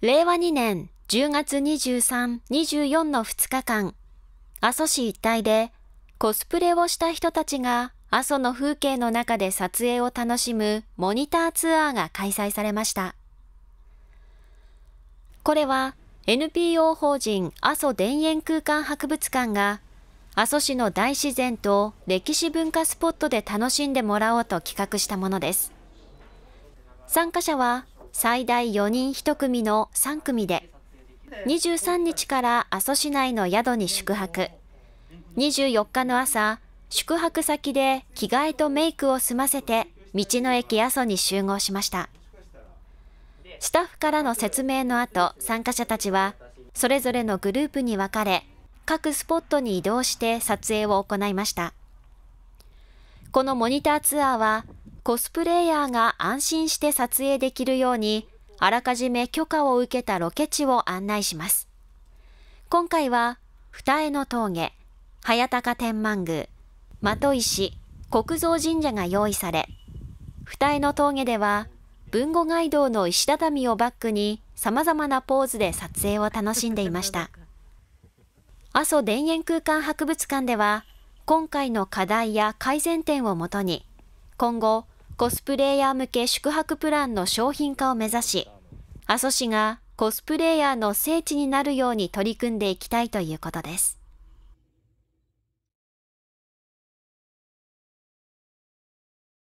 令和2年10月23、24の2日間、阿蘇市一帯でコスプレをした人たちが阿蘇の風景の中で撮影を楽しむモニターツアーが開催されました。これは NPO 法人阿蘇田園空間博物館が阿蘇市の大自然と歴史文化スポットで楽しんでもらおうと企画したものです。参加者は最大4人1組の3組で、23日から阿蘇市内の宿に宿泊、24日の朝、宿泊先で着替えとメイクを済ませて、道の駅阿蘇に集合しました。スタッフからの説明の後、参加者たちは、それぞれのグループに分かれ、各スポットに移動して撮影を行いました。このモニターツアーはコスプレイヤーが安心して撮影できるように、あらかじめ許可を受けたロケ地を案内します。今回は、二重の峠、早高天満宮、的石、国蔵神社が用意され、二重の峠では、文語街道の石畳をバックに、様々なポーズで撮影を楽しんでいました。阿蘇田園空間博物館では、今回の課題や改善点をもとに、今後、コスプレイヤー向け宿泊プランの商品化を目指し、阿蘇市がコスプレイヤーの聖地になるように取り組んでいきたいということです。